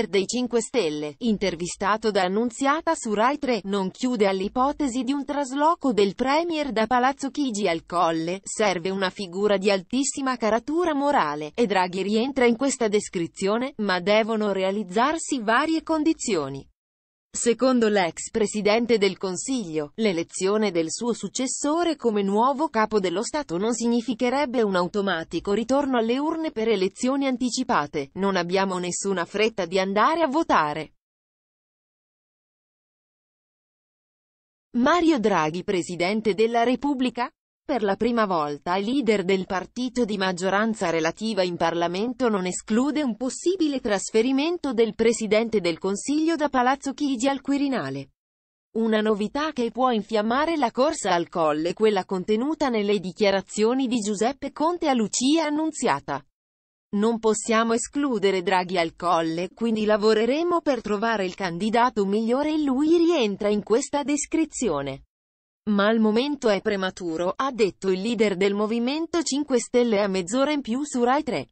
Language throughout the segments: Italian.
leader dei 5 Stelle, intervistato da Annunziata su Rai 3, non chiude all'ipotesi di un trasloco del Premier da Palazzo Chigi al Colle, serve una figura di altissima caratura morale, e Draghi rientra in questa descrizione, ma devono realizzarsi varie condizioni. Secondo l'ex presidente del Consiglio, l'elezione del suo successore come nuovo capo dello Stato non significherebbe un automatico ritorno alle urne per elezioni anticipate, non abbiamo nessuna fretta di andare a votare. Mario Draghi Presidente della Repubblica? Per la prima volta il leader del partito di maggioranza relativa in Parlamento non esclude un possibile trasferimento del Presidente del Consiglio da Palazzo Chigi al Quirinale. Una novità che può infiammare la corsa al colle quella contenuta nelle dichiarazioni di Giuseppe Conte a Lucia Annunziata. Non possiamo escludere Draghi al colle, quindi lavoreremo per trovare il candidato migliore e lui rientra in questa descrizione. Ma al momento è prematuro, ha detto il leader del Movimento 5 Stelle a mezz'ora in più su Rai 3.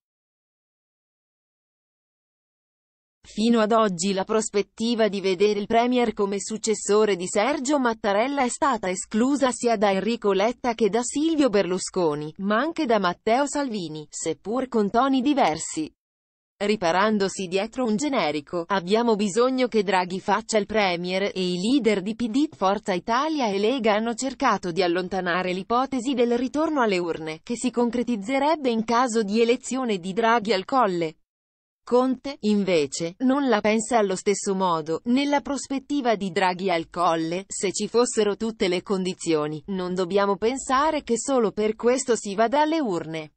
Fino ad oggi la prospettiva di vedere il Premier come successore di Sergio Mattarella è stata esclusa sia da Enrico Letta che da Silvio Berlusconi, ma anche da Matteo Salvini, seppur con toni diversi riparandosi dietro un generico, abbiamo bisogno che Draghi faccia il Premier, e i leader di PD, Forza Italia e Lega hanno cercato di allontanare l'ipotesi del ritorno alle urne, che si concretizzerebbe in caso di elezione di Draghi al Colle. Conte, invece, non la pensa allo stesso modo, nella prospettiva di Draghi al colle, se ci fossero tutte le condizioni, non dobbiamo pensare che solo per questo si vada alle urne.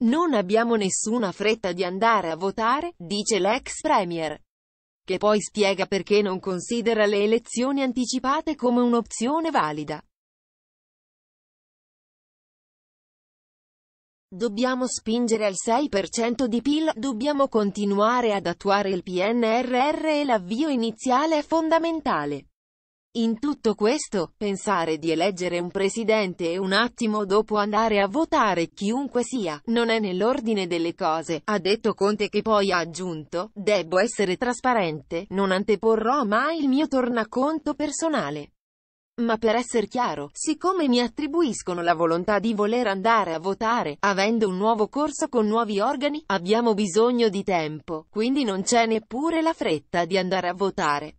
Non abbiamo nessuna fretta di andare a votare, dice l'ex premier, che poi spiega perché non considera le elezioni anticipate come un'opzione valida. Dobbiamo spingere al 6% di PIL, dobbiamo continuare ad attuare il PNRR e l'avvio iniziale è fondamentale. In tutto questo, pensare di eleggere un presidente e un attimo dopo andare a votare chiunque sia, non è nell'ordine delle cose, ha detto Conte che poi ha aggiunto, debbo essere trasparente, non anteporrò mai il mio tornaconto personale. Ma per essere chiaro, siccome mi attribuiscono la volontà di voler andare a votare, avendo un nuovo corso con nuovi organi, abbiamo bisogno di tempo, quindi non c'è neppure la fretta di andare a votare.